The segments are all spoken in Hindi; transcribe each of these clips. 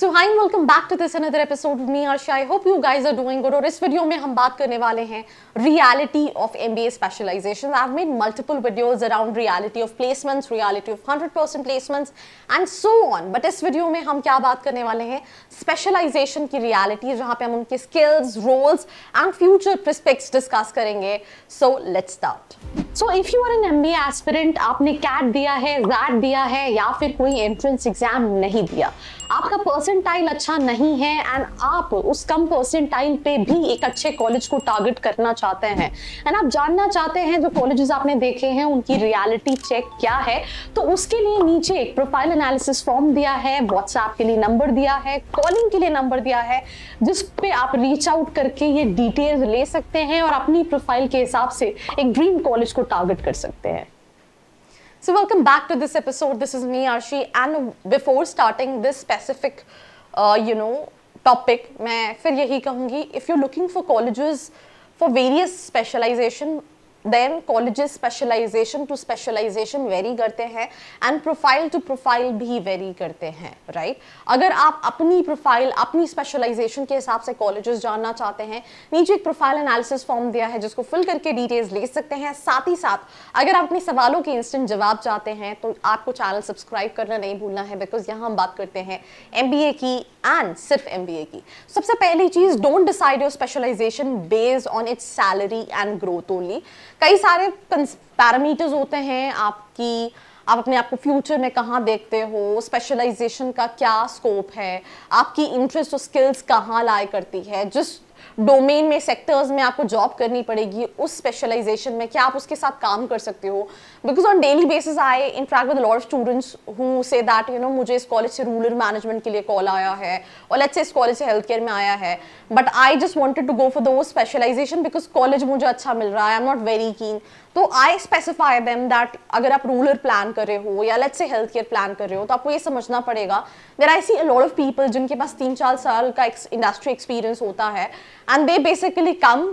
So hi welcome back to this another episode me Arsha I hope you guys are doing good और इस वीडियो में हम बात करने वाले हैं reality of M B A specialization I made multiple videos around reality of placements reality of hundred percent placements and so on but इस वीडियो में हम क्या बात करने वाले हैं स्पेशलाइजेशन की रियलिटी जहाँ पे हम उनके skills roles and future prospects discuss करेंगे so let's start so if you are an M B aspirant आपने कैट दिया है रैट दिया है या फिर कोई एंट्रेंस एग्जाम नहीं दिया आपका परसेंटाइल अच्छा नहीं है एंड आप उस कम परसेंटाइल पे भी एक अच्छे कॉलेज को टारगेट करना चाहते हैं एंड आप जानना चाहते हैं जो कॉलेज आपने देखे हैं उनकी रियलिटी चेक क्या है तो उसके लिए नीचे एक प्रोफाइल एनालिसिस फॉर्म दिया है व्हाट्सएप के लिए नंबर दिया है कॉलिंग के लिए नंबर दिया है जिस पे आप रीच आउट करके ये डिटेल्स ले सकते हैं और अपनी प्रोफाइल के हिसाब से एक ड्रीम कॉलेज को टारगेट कर सकते हैं So welcome back to this episode. This is me, Arshi. And before starting this specific, uh, you know, topic, I'll say if you're looking for colleges for various specialization, then colleges specialization to specialization vary करते हैं एंड प्रोफाइल टू प्रोफाइल भी वेरी करते हैं राइट right? अगर आप अपनी प्रोफाइल अपनी स्पेशलाइजेशन के हिसाब से कॉलेजेस जानना चाहते हैं नीचे एक प्रोफाइल एनालिसिस फॉर्म दिया है जिसको फिल करके डिटेल्स ले सकते हैं साथ ही साथ अगर आप अपने सवालों के इंस्टेंट जवाब चाहते हैं तो आपको चैनल सब्सक्राइब करना नहीं भूलना है बिकॉज यहाँ हम बात करते हैं एम की एंड सिर्फ एम की सबसे पहली चीज़ don't decide your specialization based on its salary and growth only कई सारे पैरामीटर्स होते हैं आपकी आप अपने आप को फ्यूचर में कहाँ देखते हो स्पेशलाइजेशन का क्या स्कोप है आपकी इंटरेस्ट और स्किल्स कहाँ लाए करती है जिस डोमेन में सेक्टर्स में आपको जॉब करनी पड़ेगी उस स्पेशलाइजेशन में क्या आप उसके साथ काम कर सकते हो because on daily basis I in fact with lot students who say that you know मुझे इस कॉलेज से रूरल मैनेजमेंट के लिए कॉल आया है और लेट्स से इस कॉलेज से हेल्थ केयर में आया है but I just wanted to go for दो स्पेशलाइजेशन बिकॉज कॉलेज मुझे अच्छा मिल रहा है I am not very keen तो आई स्पेसिफाई देम दैट अगर आप रूरल प्लान कर रहे हो या let's say health care plan कर रहे हो तो आपको ये समझना पड़ेगा there I see a lot of people जिनके पास तीन चार साल का इंडस्ट्री एक्सपीरियंस होता है and they basically come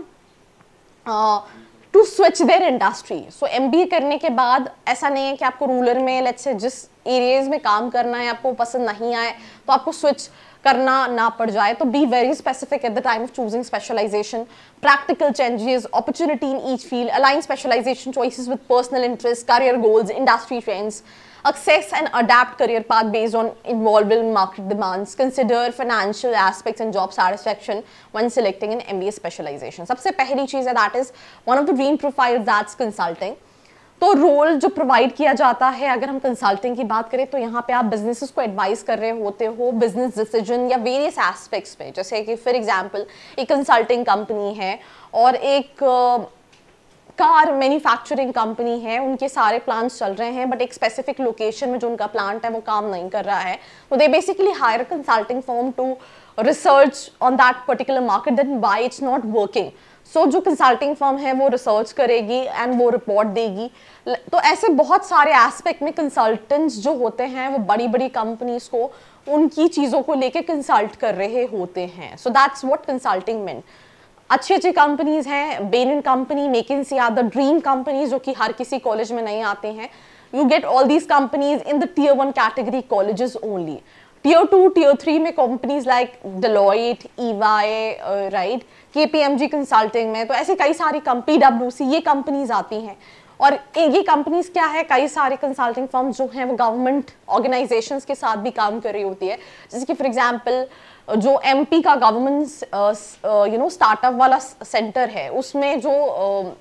to switch their industry so एम करने के बाद ऐसा नहीं है कि आपको रूलर में लेट्स से जिस एरियाज में काम करना है आपको पसंद नहीं आए तो आपको स्विच करना ना पड़ जाए तो be very specific at the time of choosing specialization practical changes opportunity in each field align specialization choices with personal interest career goals industry trends access and adapt career path based on evolving market demands. Consider financial aspects and job satisfaction when selecting an MBA specialization. सबसे पहली चीज़ है that is one of the dream profiles that's consulting. तो रोल जो प्रोवाइड किया जाता है अगर हम कंसल्टिंग की बात करें तो यहाँ पे आप बिजनेसेस को एडवाइस कर रहे होते हो बिजनेस डिसीजन या वेरियस एस्पेक्ट्स पे जैसे कि फॉर एग्जांपल एक कंसल्टिंग कंपनी है और एक uh, कार मैन्युफैक्चरिंग कंपनी है उनके सारे प्लांट्स चल रहे हैं बट एक स्पेसिफिक लोकेशन में जो उनका प्लांट है वो काम नहीं कर रहा है तो they basically hire consulting firm to research on that particular market that why it's not working so जो कंसल्टिंग फॉर्म है वो रिसर्च करेगी एंड वो रिपोर्ट देगी तो ऐसे बहुत सारे एस्पेक्ट में कंसल्टेंट्स जो होते हैं वो बड़ी बड़ी कंपनीज को उनकी चीज़ों को लेके कंसल्ट कर रहे होते हैं so that's what consulting meant अच्छी अच्छी कंपनीज़ हैं Bain and company McKinsey are the dream companies जो कि हर किसी कॉलेज में नहीं आते हैं you get all these companies in the tier one category college only tier two tier three में companies like Deloitte EY right K P M G consulting में तो ऐसी कई सारी कंपनी डब्ल्यू सी ये कंपनीज आती हैं और ये कंपनीज क्या है कई सारे कंसल्टिंग फर्म जो हैं वो गवर्नमेंट ऑर्गेनाइजेशंस के साथ भी काम कर रही होती है जैसे कि फॉर एग्जांपल जो एमपी का गवर्नमेंट यू नो स्टार्टअप वाला सेंटर है उसमें जो uh,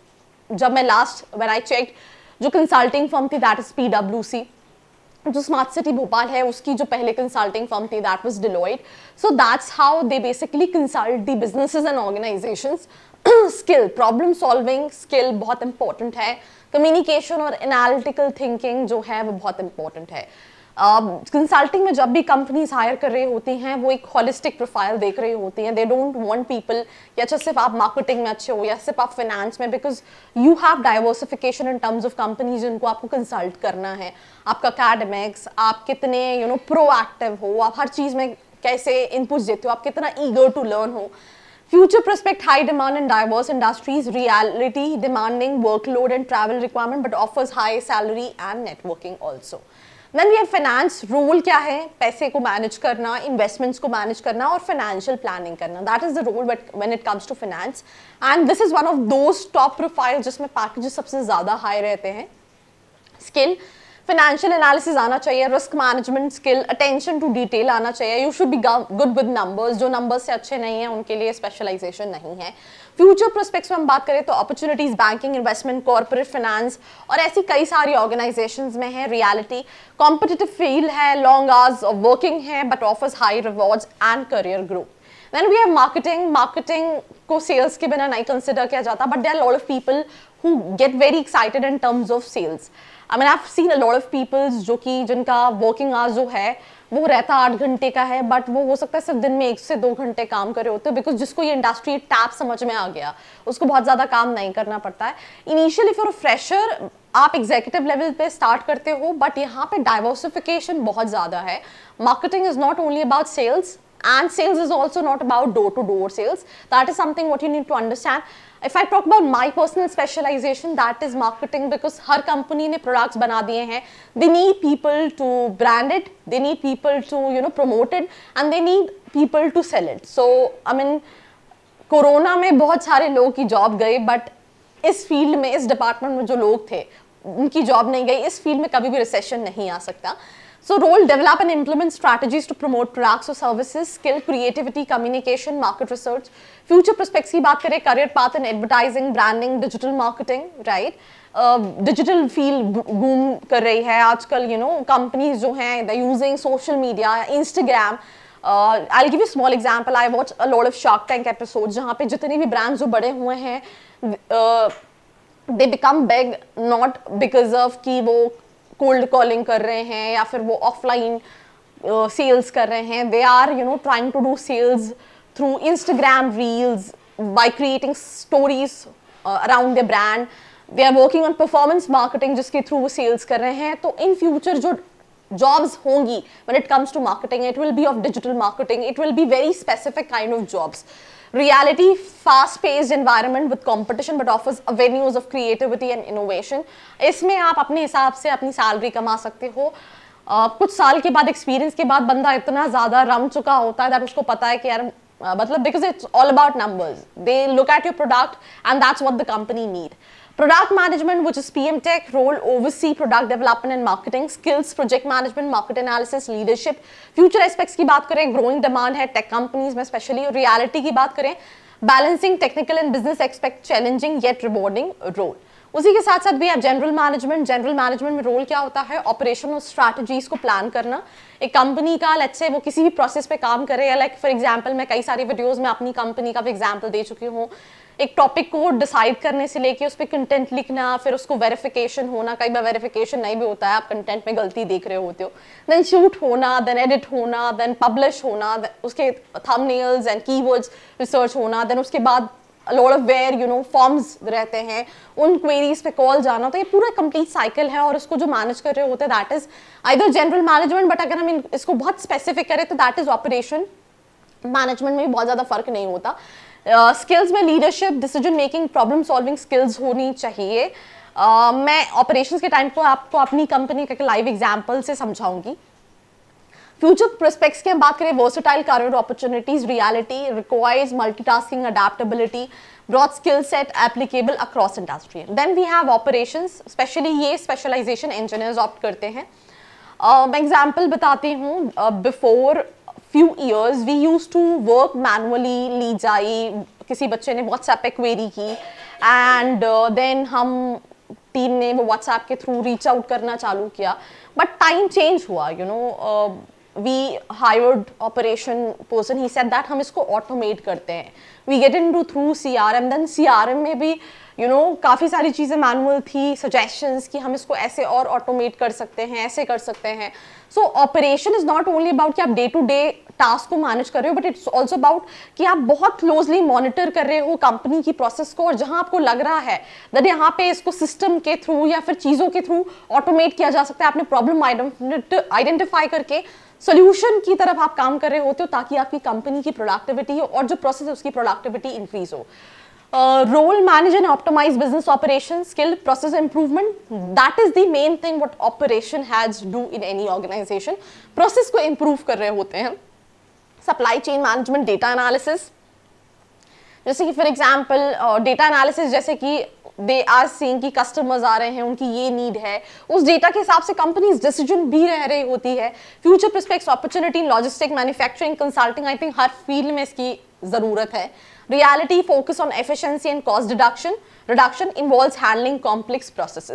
जब मैं लास्ट व्हेन आई चेक जो कंसल्टिंग फर्म थी दैट इज पी जो स्मार्ट सिटी भोपाल है उसकी जो पहले कंसल्टिंग फर्म थी that was Deloitte so that's how they basically consult the businesses and organisations skill problem solving skill बहुत इंपॉर्टेंट है कम्युनिकेशन और एनालिटिकल थिंकिंग जो है वो बहुत इंपॉर्टेंट है कंसल्टिंग uh, में जब भी कंपनीज हायर कर रही होती हैं वो एक होलिस्टिक प्रोफाइल देख रही होती हैं दे डोंट वांट पीपल या अच्छा सिर्फ आप मार्केटिंग में अच्छे हो या सिर्फ आप फाइनेंस में because you have diversification in terms of companies जिनको आपको कंसल्ट करना है आपका अकेडमिक्स आप कितने यू नो प्रोएक्टिव हो आप हर चीज़ में कैसे इनपुट्स देते हो आप कितना ईगर टू लर्न हो Future prospect high demand in diverse industries, reality demanding workload and travel requirement but offers high salary and networking also. Then we have finance role क्या है पैसे को मैनेज करना इन्वेस्टमेंट्स को मैनेज करना और फाइनेंशियल प्लानिंग करना that is the role but when it comes to finance and this is one of those top profile जिसमें पैकेजेस सबसे ज़्यादा हाई रहते हैं स्किल फाइनेंशियल एनालिसिस आना चाहिए risk management skill attention to detail आना चाहिए you should be good with numbers जो नंबर्स से अच्छे नहीं है उनके लिए स्पेशलाइजेशन नहीं है फ्यूचर प्रोस्पेक्ट्स में हम बात करें तो opportunities banking investment corporate finance और ऐसी कई सारी ऑर्गेनाइजेशन में है रियालिटी कॉम्पिटिटिव फील्ड है लॉन्ग आर्स वर्किंग है but offers high rewards and career growth then we have marketing marketing को सेल्स के बिना नहीं कंसिडर किया जाता but there lot of people who get very excited in terms of sales I mean I seen a lot of peoples जो कि जिनका वर्किंग आवर्स जो है वो रहता आठ घंटे का है बट वो हो सकता है सिर्फ दिन में एक से दो घंटे काम करे होते हैं बिकॉज जिसको ये इंडस्ट्री टैप समझ में आ गया उसको बहुत ज़्यादा काम नहीं करना पड़ता है इनिशियली फिर फ्रेशर आप एग्जीक्यूटिव लेवल पे स्टार्ट करते हो बट यहाँ पे डाइवर्सिफिकेशन बहुत ज़्यादा है marketing is not only about sales and sales is also not about door to door sales that is something what you need to understand if i talk about my personal specialization that is marketing because har company ne products bana diye hain they need people to brand it they need people to you know promote it and they need people to sell it so i mean corona mein bahut sare logo ki job gaye but इस फील्ड में इस डिपार्टमेंट में जो लोग थे उनकी जॉब नहीं गई इस फील्ड में कभी भी रिसेशन नहीं आ सकता So role, develop and implement strategies to promote products or services, skill, creativity, communication, market research. Future prospects की बात करें career path in advertising, branding, digital marketing, right? Digital feel घूम कर रही है आजकल यू नो कंपनीज जो हैं the using social media Instagram I give you small example I watch a lot of Shark Tank episode जहाँ पे जितने भी ब्रांड्स जो बड़े हुए हैं they become big not because of कि वो कोल्ड कॉलिंग कर रहे हैं या फिर वो ऑफलाइन सेल्स uh, कर रहे हैं they are you know trying to do sales through Instagram reels by creating stories around the brand they are working on performance marketing जिसके थ्रू वो सेल्स कर रहे हैं तो इन फ्यूचर जो jobs hongi when it comes to marketing it will be of digital marketing it will be very specific kind of jobs reality fast paced environment with competition but offers avenues of creativity and innovation isme aap apne hisab se apni salary kama sakte ho uh, कुछ साल के बाद एक्सपीरियंस के बाद बंदा इतना ज़्यादा रम चुका होता है दैट उसको पता है कि यार uh, मतलब because it's all about numbers they look at your product and that's what the company need Product management, which is PM Tech role, oversee product development and marketing, skills, project management, market analysis, leadership. Future aspects ki baat kare growing demand hai tech companies में specially, reality ki baat kare balancing technical and business aspect, challenging yet rewarding role. उसी के साथ साथ भी आप जनरल मैनेजमेंट जनरल मैनेजमेंट में रोल क्या होता है ऑपरेशन और स्ट्रैटेजीज को प्लान करना एक कंपनी का लेट्स से वो किसी भी प्रोसेस पे काम करे या लाइक फॉर एग्जांपल मैं कई सारी वीडियोस में अपनी कंपनी का भी एग्जांपल दे चुकी हूँ एक टॉपिक को डिसाइड करने से लेके उस पर कंटेंट लिखना फिर उसको वेरिफिकेशन होना कई बार वेरिफिकेशन नहीं भी होता है आप कंटेंट में गलती देख रहे होते हो देन शूट होना देन एडिट होना देन पब्लिश होना उसके थंबनेल्स एंड कीवर्ड्स रिसर्च होना देन उसके बाद lot of where you know forms रहते हैं उन क्वेरीज पे कॉल जाना तो ये पूरा कंप्लीट साइकिल है और इसको जो मैनेज कर रहे होते हैं that is either general management but अगर हम इसको बहुत स्पेसिफिक करें तो दैट इज ऑपरेशन मैनेजमेंट में भी बहुत ज़्यादा फर्क नहीं होता स्किल्स uh, में leadership decision making problem solving skills होनी चाहिए uh, मैं ऑपरेशंस के टाइम को आपको अपनी कंपनी का लाइव एग्जांपल से समझाऊंगी फ्यूचर प्रोस्पेक्ट्स की हम बात करें versatile career opportunities reality requires multitasking adaptability broad skill set applicable across industry then we have operation specially ये स्पेशलाइजेशन इंजीनियर्स ऑप्ट करते हैं uh, मैं एग्जाम्पल बताती हूँ before few years we use to work manually ली जाई किसी बच्चे ने व्हाट्सएप पे क्वेरी की एंड देन uh, हम टीम ने वो व्हाट्सएप के थ्रू रीच आउट करना चालू किया बट टाइम चेंज हुआ you you know know, uh, we hired operation person he said that हम इसको automate करते हैं C R M through CRM then CRM में भी यू नो काफ़ी सारी चीज़ें मैनुअल थी suggestions कि हम इसको ऐसे और ऑटोमेट कर सकते हैं ऐसे कर सकते हैं so operation is not only about कि आप डे टू डे टास्क को मैनेज कर रहे हो बट इट्स ऑल्सो अबाउट कि आप बहुत क्लोजली मॉनिटर कर रहे हो कंपनी की प्रोसेस को और जहाँ आपको लग रहा है दैट यहाँ पे इसको सिस्टम के थ्रू या फिर चीज़ों के थ्रू ऑटोमेट किया जा सकता है आपने प्रॉब्लम आइडेंटिफाई करके सोल्यूशन की तरफ आप काम कर रहे होते हो ताकि आपकी कंपनी की प्रोडक्टिविटी हो और जो प्रोसेस है उसकी प्रोडक्टिविटी इंक्रीज हो role manage and optimise business operation skill process improvement that is the main thing what operation has do in any organisation process को इम्प्रूव कर रहे होते हैं supply chain management data analysis जैसे कि फॉर एग्जाम्पल डेटा एनालिसिस जैसे कि दे आर सीइंग कि कस्टमर्स आ रहे हैं उनकी ये नीड है उस डेटा के हिसाब से कंपनीज डिसीजन भी रह रही होती है future prospect opportunity logistic manufacturing consulting I think हर फील्ड में इसकी ज़रूरत है reality focus on efficiency and cost deduction reduction involve handling complex process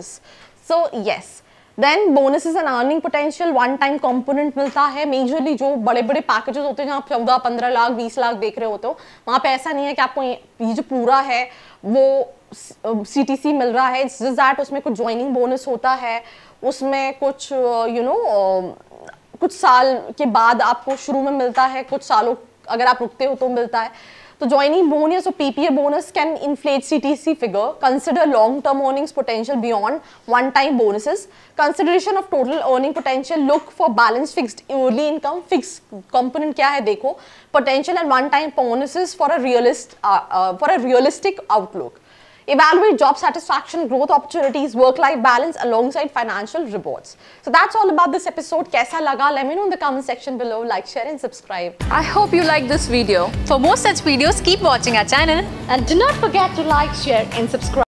so yes then bonuses and earning potential one time component मिलता है मेजरली जो बड़े बड़े पैकेजेस होते हैं जहाँ आप चौदह पंद्रह लाख बीस लाख देख रहे होते हो वहाँ पे ऐसा नहीं है कि आपको ये जो पूरा है वो सी टी सी मिल रहा है इट्स जस्ट दैट उसमें कुछ ज्वाइनिंग बोनस होता है उसमें कुछ यू uh, नो um, कुछ साल के बाद आपको शुरू में मिलता है कुछ सालों अगर आप रुकते हो तो मिलता है तो ज्वाइनिंग बोनस और P P A bonus can inflate C T C figure consider long term earnings potential beyond one time bonuses consideration of total earning potential look for balance fix yearly income fix component क्या है देखो potential and one time bonuses for a realist for a realistic outlook Evaluate job satisfaction, growth opportunities, work-life balance alongside financial rewards. So that's all about this episode. Kaisa laga? Let me know in the comment section below. Like, share and subscribe. I hope you liked this video. For more such videos, keep watching our channel. And do not forget to like, share and subscribe.